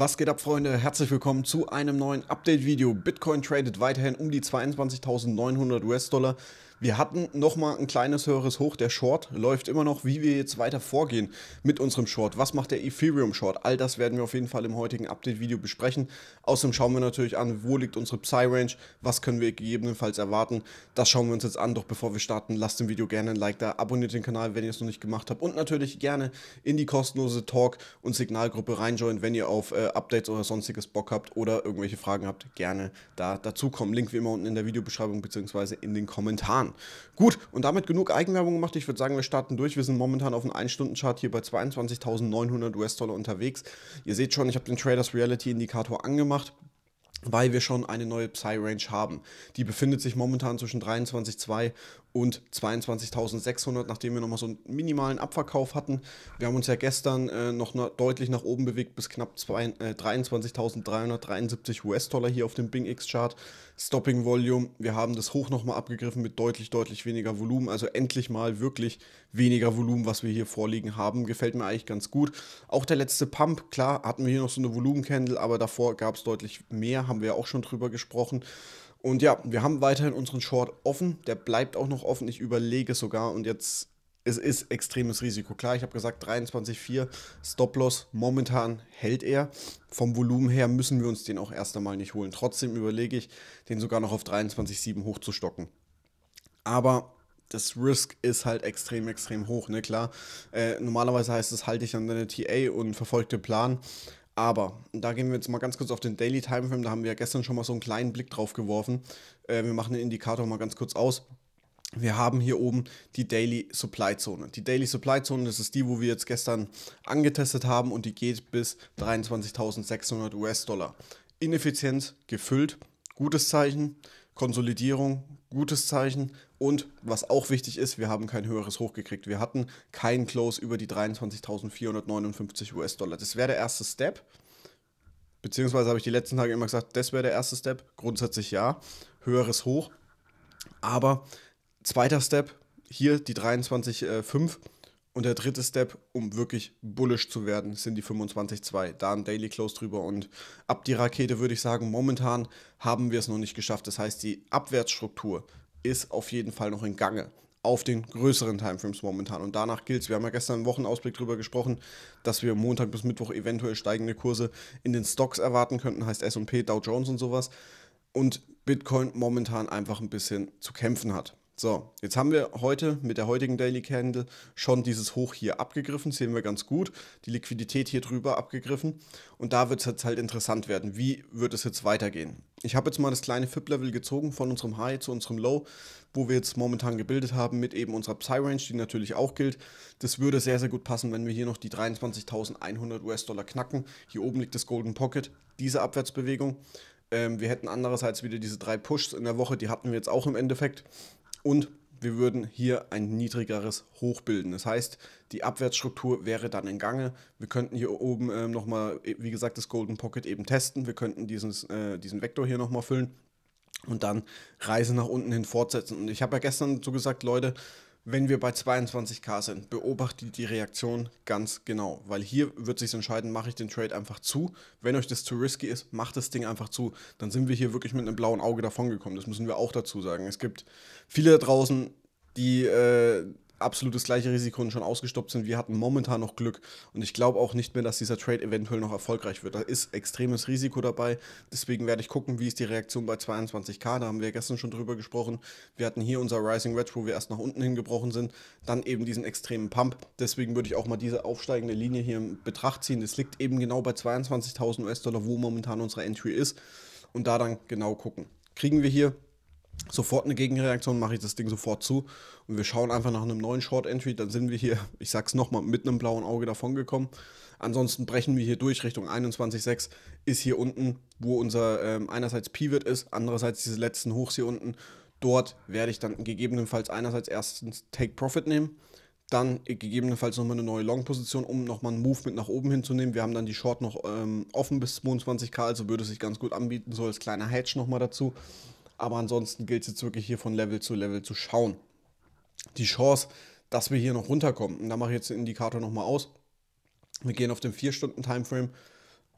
Was geht ab, Freunde? Herzlich willkommen zu einem neuen Update-Video. Bitcoin tradet weiterhin um die 22.900 US-Dollar. Wir hatten nochmal ein kleines höheres Hoch. Der Short läuft immer noch, wie wir jetzt weiter vorgehen mit unserem Short. Was macht der Ethereum Short? All das werden wir auf jeden Fall im heutigen Update-Video besprechen. Außerdem schauen wir natürlich an, wo liegt unsere Psy-Range, was können wir gegebenenfalls erwarten. Das schauen wir uns jetzt an. Doch bevor wir starten, lasst dem Video gerne ein Like da, abonniert den Kanal, wenn ihr es noch nicht gemacht habt und natürlich gerne in die kostenlose Talk- und Signalgruppe reinjoinen, wenn ihr auf äh, Updates oder sonstiges Bock habt oder irgendwelche Fragen habt, gerne da dazukommen. Link wie immer unten in der Videobeschreibung bzw. in den Kommentaren an. Gut, und damit genug Eigenwerbung gemacht. Ich würde sagen, wir starten durch. Wir sind momentan auf dem 1-Stunden-Chart hier bei 22.900 US-Dollar unterwegs. Ihr seht schon, ich habe den Traders Reality Indikator angemacht weil wir schon eine neue Psy-Range haben. Die befindet sich momentan zwischen 23,2 und 22.600, nachdem wir nochmal so einen minimalen Abverkauf hatten. Wir haben uns ja gestern äh, noch deutlich nach oben bewegt bis knapp äh, 23.373 US-Dollar hier auf dem Bing X-Chart. Stopping Volume, wir haben das hoch nochmal abgegriffen mit deutlich, deutlich weniger Volumen. Also endlich mal wirklich weniger Volumen, was wir hier vorliegen haben. Gefällt mir eigentlich ganz gut. Auch der letzte Pump, klar, hatten wir hier noch so eine Volumen-Candle, aber davor gab es deutlich mehr, haben wir ja auch schon drüber gesprochen. Und ja, wir haben weiterhin unseren Short offen. Der bleibt auch noch offen. Ich überlege sogar und jetzt es ist extremes Risiko. Klar, ich habe gesagt 23,4 Stop-Loss. Momentan hält er. Vom Volumen her müssen wir uns den auch erst einmal nicht holen. Trotzdem überlege ich, den sogar noch auf 23,7 hochzustocken. Aber das Risk ist halt extrem, extrem hoch, ne, klar. Äh, normalerweise heißt es, halte ich an deine TA und verfolgte Plan. Aber, da gehen wir jetzt mal ganz kurz auf den Daily Timeframe, da haben wir ja gestern schon mal so einen kleinen Blick drauf geworfen. Äh, wir machen den Indikator mal ganz kurz aus. Wir haben hier oben die Daily Supply Zone. Die Daily Supply Zone, das ist die, wo wir jetzt gestern angetestet haben und die geht bis 23.600 US-Dollar. Ineffizient gefüllt, gutes Zeichen. Konsolidierung, gutes Zeichen. Und was auch wichtig ist, wir haben kein höheres Hoch gekriegt. Wir hatten keinen Close über die 23.459 US-Dollar. Das wäre der erste Step. Beziehungsweise habe ich die letzten Tage immer gesagt, das wäre der erste Step. Grundsätzlich ja, höheres Hoch. Aber zweiter Step, hier die 23.5 und der dritte Step, um wirklich bullisch zu werden, sind die 25.2. Da ein Daily Close drüber und ab die Rakete würde ich sagen, momentan haben wir es noch nicht geschafft. Das heißt, die Abwärtsstruktur ist auf jeden Fall noch in Gange auf den größeren Timeframes momentan. Und danach gilt es, wir haben ja gestern im Wochenausblick darüber gesprochen, dass wir Montag bis Mittwoch eventuell steigende Kurse in den Stocks erwarten könnten, heißt SP, Dow Jones und sowas. Und Bitcoin momentan einfach ein bisschen zu kämpfen hat. So, jetzt haben wir heute mit der heutigen Daily Candle schon dieses Hoch hier abgegriffen, sehen wir ganz gut, die Liquidität hier drüber abgegriffen und da wird es jetzt halt interessant werden, wie wird es jetzt weitergehen. Ich habe jetzt mal das kleine FIP-Level gezogen von unserem High zu unserem Low, wo wir jetzt momentan gebildet haben mit eben unserer Psy-Range, die natürlich auch gilt. Das würde sehr, sehr gut passen, wenn wir hier noch die 23.100 US-Dollar knacken. Hier oben liegt das Golden Pocket, diese Abwärtsbewegung. Ähm, wir hätten andererseits wieder diese drei Pushs in der Woche, die hatten wir jetzt auch im Endeffekt und wir würden hier ein niedrigeres Hoch bilden. Das heißt, die Abwärtsstruktur wäre dann in Gange. Wir könnten hier oben äh, nochmal, wie gesagt, das Golden Pocket eben testen. Wir könnten dieses, äh, diesen Vektor hier nochmal füllen und dann Reise nach unten hin fortsetzen. Und ich habe ja gestern so gesagt, Leute, wenn wir bei 22k sind, beobachtet die Reaktion ganz genau, weil hier wird sich entscheiden, mache ich den Trade einfach zu. Wenn euch das zu risky ist, macht das Ding einfach zu. Dann sind wir hier wirklich mit einem blauen Auge davongekommen. Das müssen wir auch dazu sagen. Es gibt viele da draußen, die äh, absolut das gleiche Risiko und schon ausgestoppt sind. Wir hatten momentan noch Glück und ich glaube auch nicht mehr, dass dieser Trade eventuell noch erfolgreich wird. Da ist extremes Risiko dabei. Deswegen werde ich gucken, wie ist die Reaktion bei 22k. Da haben wir gestern schon drüber gesprochen. Wir hatten hier unser Rising Wedge, wo wir erst nach unten hingebrochen sind, dann eben diesen extremen Pump. Deswegen würde ich auch mal diese aufsteigende Linie hier in Betracht ziehen. Das liegt eben genau bei 22.000 US-Dollar, wo momentan unsere Entry ist und da dann genau gucken. Kriegen wir hier sofort eine Gegenreaktion, mache ich das Ding sofort zu und wir schauen einfach nach einem neuen Short Entry, dann sind wir hier, ich sag's nochmal, mit einem blauen Auge davon gekommen. Ansonsten brechen wir hier durch Richtung 21,6 ist hier unten, wo unser ähm, einerseits Pivot ist, andererseits diese letzten Hochs hier unten. Dort werde ich dann gegebenenfalls einerseits erstens Take Profit nehmen, dann gegebenenfalls nochmal eine neue Long-Position, um nochmal einen Move mit nach oben hinzunehmen. Wir haben dann die Short noch ähm, offen bis 22k, also würde es sich ganz gut anbieten, so als kleiner Hedge nochmal dazu. Aber ansonsten gilt es jetzt wirklich hier von Level zu Level zu schauen. Die Chance, dass wir hier noch runterkommen, und da mache ich jetzt den Indikator nochmal aus. Wir gehen auf den 4-Stunden-Timeframe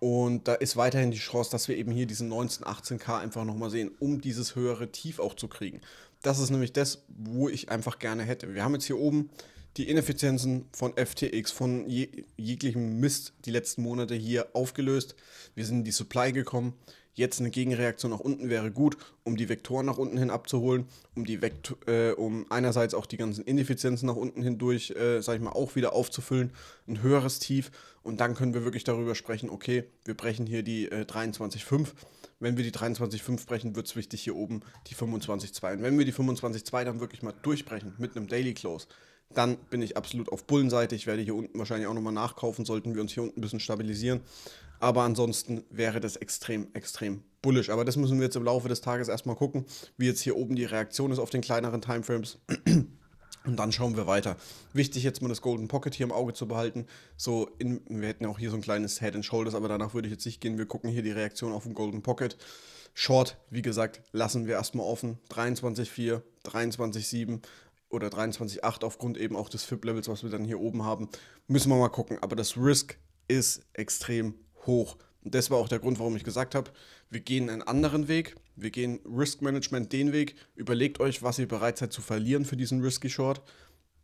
und da ist weiterhin die Chance, dass wir eben hier diesen 19, 18k einfach nochmal sehen, um dieses höhere Tief auch zu kriegen. Das ist nämlich das, wo ich einfach gerne hätte. Wir haben jetzt hier oben die Ineffizienzen von FTX, von je, jeglichem Mist die letzten Monate hier aufgelöst. Wir sind in die Supply gekommen. Jetzt eine Gegenreaktion nach unten wäre gut, um die Vektoren nach unten hin abzuholen, um die äh, um einerseits auch die ganzen Ineffizienzen nach unten hindurch, äh, sag ich mal, auch wieder aufzufüllen, ein höheres Tief und dann können wir wirklich darüber sprechen, okay, wir brechen hier die äh, 23,5. Wenn wir die 23,5 brechen, wird es wichtig hier oben die 25,2. Und wenn wir die 25,2 dann wirklich mal durchbrechen mit einem Daily Close, dann bin ich absolut auf Bullenseite. Ich werde hier unten wahrscheinlich auch nochmal nachkaufen, sollten wir uns hier unten ein bisschen stabilisieren. Aber ansonsten wäre das extrem, extrem bullisch. Aber das müssen wir jetzt im Laufe des Tages erstmal gucken, wie jetzt hier oben die Reaktion ist auf den kleineren Timeframes. Und dann schauen wir weiter. Wichtig jetzt mal das Golden Pocket hier im Auge zu behalten. So, in, wir hätten ja auch hier so ein kleines Head and Shoulders, aber danach würde ich jetzt nicht gehen. Wir gucken hier die Reaktion auf den Golden Pocket. Short, wie gesagt, lassen wir erstmal offen. 23,4, 23,7 oder 23,8 aufgrund eben auch des FIP-Levels, was wir dann hier oben haben, müssen wir mal gucken. Aber das Risk ist extrem hoch. Und das war auch der Grund, warum ich gesagt habe, wir gehen einen anderen Weg. Wir gehen Risk Management den Weg. Überlegt euch, was ihr bereit seid zu verlieren für diesen Risky Short.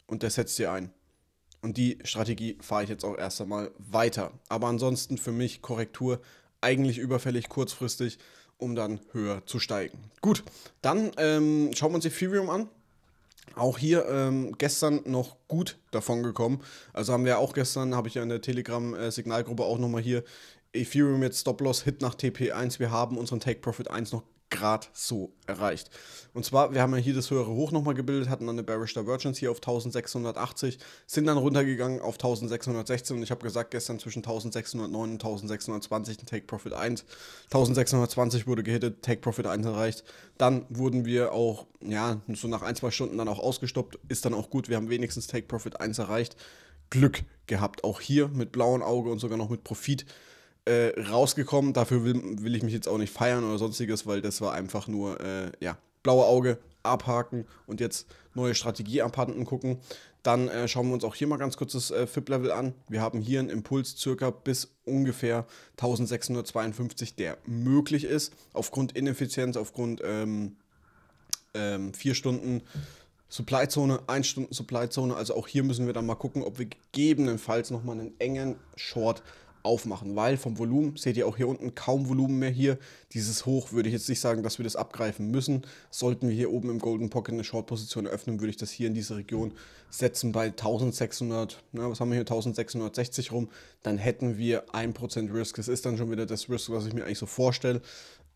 Und das setzt ihr ein. Und die Strategie fahre ich jetzt auch erst einmal weiter. Aber ansonsten für mich Korrektur eigentlich überfällig kurzfristig, um dann höher zu steigen. Gut, dann ähm, schauen wir uns Ethereum an. Auch hier ähm, gestern noch gut davon gekommen. Also haben wir auch gestern, habe ich ja in der Telegram-Signalgruppe auch nochmal hier Ethereum jetzt Stop-Loss, Hit nach TP1. Wir haben unseren Take-Profit 1 noch gerade so erreicht. Und zwar, wir haben ja hier das höhere Hoch nochmal gebildet, hatten dann eine Bearish Divergence hier auf 1680, sind dann runtergegangen auf 1616 und ich habe gesagt, gestern zwischen 1609 und 1620 ein Take Profit 1. 1620 wurde gehittet, Take Profit 1 erreicht. Dann wurden wir auch, ja, so nach ein, zwei Stunden dann auch ausgestoppt, ist dann auch gut, wir haben wenigstens Take Profit 1 erreicht. Glück gehabt, auch hier mit blauem Auge und sogar noch mit Profit äh, rausgekommen. Dafür will, will, ich mich jetzt auch nicht feiern oder sonstiges, weil das war einfach nur, äh, ja, blaue Auge, abhaken und jetzt neue Strategie abhanden gucken. Dann äh, schauen wir uns auch hier mal ganz kurz das äh, FIP-Level an. Wir haben hier einen Impuls circa bis ungefähr 1652, der möglich ist. Aufgrund Ineffizienz, aufgrund 4 ähm, ähm, Stunden Supply-Zone, 1 Stunden Supply-Zone. Also auch hier müssen wir dann mal gucken, ob wir gegebenenfalls nochmal einen engen Short aufmachen, weil vom Volumen seht ihr auch hier unten kaum Volumen mehr hier. Dieses Hoch würde ich jetzt nicht sagen, dass wir das abgreifen müssen. Sollten wir hier oben im Golden Pocket eine Short-Position eröffnen, würde ich das hier in diese Region setzen bei 1600, na, was haben wir hier, 1660 rum. Dann hätten wir 1% Risk. Das ist dann schon wieder das Risk, was ich mir eigentlich so vorstelle.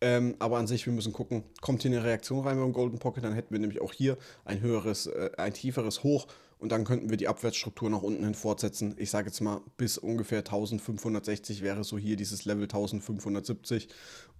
Ähm, aber an sich, wir müssen gucken, kommt hier eine Reaktion rein beim Golden Pocket, dann hätten wir nämlich auch hier ein höheres, äh, ein tieferes Hoch und dann könnten wir die Abwärtsstruktur nach unten hin fortsetzen. Ich sage jetzt mal, bis ungefähr 1560 wäre so hier dieses Level 1570,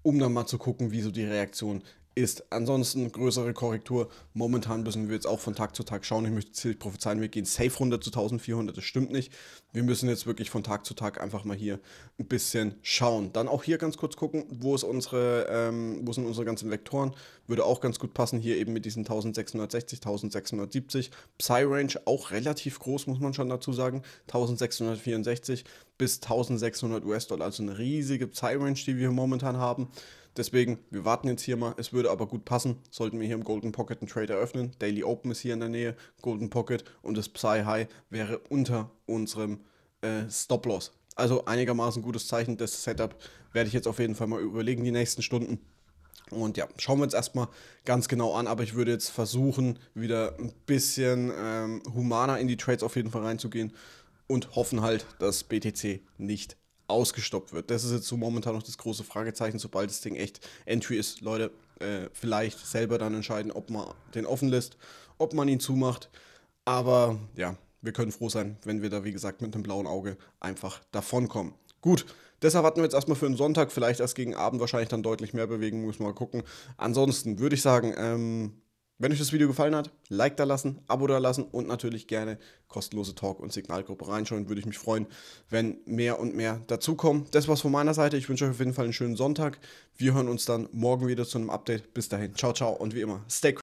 um dann mal zu gucken, wie so die Reaktion ist. Ansonsten größere Korrektur. Momentan müssen wir jetzt auch von Tag zu Tag schauen. Ich möchte ziemlich prophezeien, wir gehen safe runter zu 1400, das stimmt nicht. Wir müssen jetzt wirklich von Tag zu Tag einfach mal hier ein bisschen schauen. Dann auch hier ganz kurz gucken, wo, ist unsere, ähm, wo sind unsere ganzen Vektoren. Würde auch ganz gut passen, hier eben mit diesen 1660, 1670. Psy-Range auch relativ groß, muss man schon dazu sagen. 1664 bis 1600 US-Dollar, also eine riesige Psy-Range, die wir momentan haben. Deswegen, wir warten jetzt hier mal. Es würde aber gut passen, sollten wir hier im Golden Pocket einen Trade eröffnen. Daily Open ist hier in der Nähe, Golden Pocket und das Psy High wäre unter unserem äh, Stop Loss. Also einigermaßen gutes Zeichen. Das Setup werde ich jetzt auf jeden Fall mal überlegen die nächsten Stunden. Und ja, schauen wir uns erstmal ganz genau an. Aber ich würde jetzt versuchen, wieder ein bisschen ähm, humaner in die Trades auf jeden Fall reinzugehen und hoffen halt, dass BTC nicht ausgestoppt wird. Das ist jetzt so momentan noch das große Fragezeichen, sobald das Ding echt Entry ist. Leute, äh, vielleicht selber dann entscheiden, ob man den offen lässt, ob man ihn zumacht. Aber ja, wir können froh sein, wenn wir da, wie gesagt, mit einem blauen Auge einfach davonkommen. Gut, deshalb warten wir jetzt erstmal für den Sonntag, vielleicht erst gegen Abend wahrscheinlich dann deutlich mehr bewegen, muss man mal gucken. Ansonsten würde ich sagen, ähm, wenn euch das Video gefallen hat, Like da lassen, Abo da lassen und natürlich gerne kostenlose Talk- und Signalgruppe reinschauen. Würde ich mich freuen, wenn mehr und mehr dazukommen. Das war's von meiner Seite. Ich wünsche euch auf jeden Fall einen schönen Sonntag. Wir hören uns dann morgen wieder zu einem Update. Bis dahin. Ciao, ciao und wie immer, stay cool.